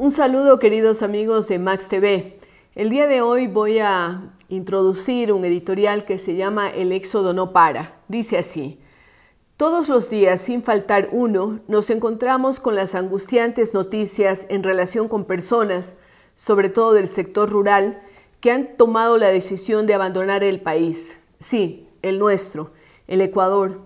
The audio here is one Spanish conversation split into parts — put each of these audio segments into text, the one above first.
Un saludo queridos amigos de Max TV. El día de hoy voy a introducir un editorial que se llama El éxodo no para. Dice así, todos los días, sin faltar uno, nos encontramos con las angustiantes noticias en relación con personas, sobre todo del sector rural, que han tomado la decisión de abandonar el país. Sí, el nuestro, el Ecuador.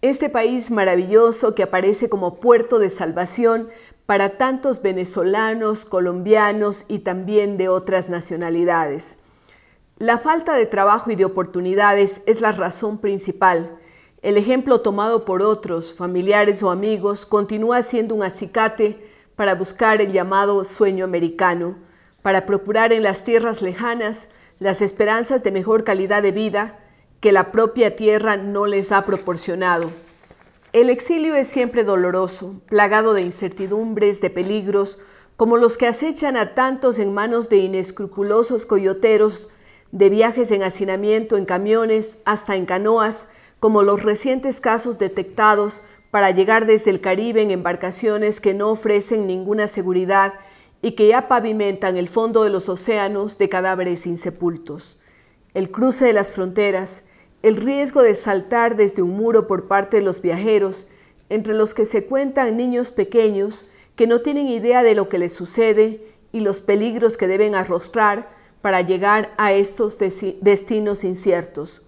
Este país maravilloso que aparece como puerto de salvación para tantos venezolanos, colombianos y también de otras nacionalidades. La falta de trabajo y de oportunidades es la razón principal. El ejemplo tomado por otros, familiares o amigos, continúa siendo un acicate para buscar el llamado sueño americano, para procurar en las tierras lejanas las esperanzas de mejor calidad de vida que la propia tierra no les ha proporcionado. El exilio es siempre doloroso, plagado de incertidumbres, de peligros, como los que acechan a tantos en manos de inescrupulosos coyoteros, de viajes en hacinamiento, en camiones, hasta en canoas, como los recientes casos detectados para llegar desde el Caribe en embarcaciones que no ofrecen ninguna seguridad y que ya pavimentan el fondo de los océanos de cadáveres insepultos. El cruce de las fronteras, el riesgo de saltar desde un muro por parte de los viajeros, entre los que se cuentan niños pequeños que no tienen idea de lo que les sucede y los peligros que deben arrostrar para llegar a estos destinos inciertos.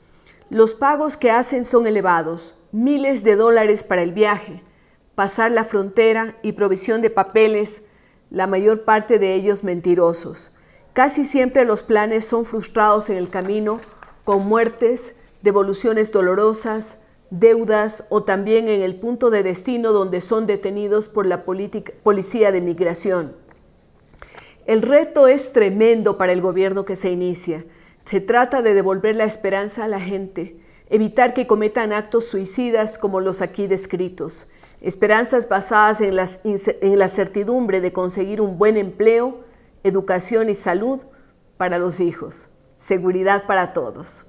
Los pagos que hacen son elevados, miles de dólares para el viaje, pasar la frontera y provisión de papeles, la mayor parte de ellos mentirosos. Casi siempre los planes son frustrados en el camino con muertes, devoluciones dolorosas, deudas o también en el punto de destino donde son detenidos por la policía de migración. El reto es tremendo para el gobierno que se inicia. Se trata de devolver la esperanza a la gente, evitar que cometan actos suicidas como los aquí descritos, esperanzas basadas en, en la certidumbre de conseguir un buen empleo, educación y salud para los hijos, seguridad para todos.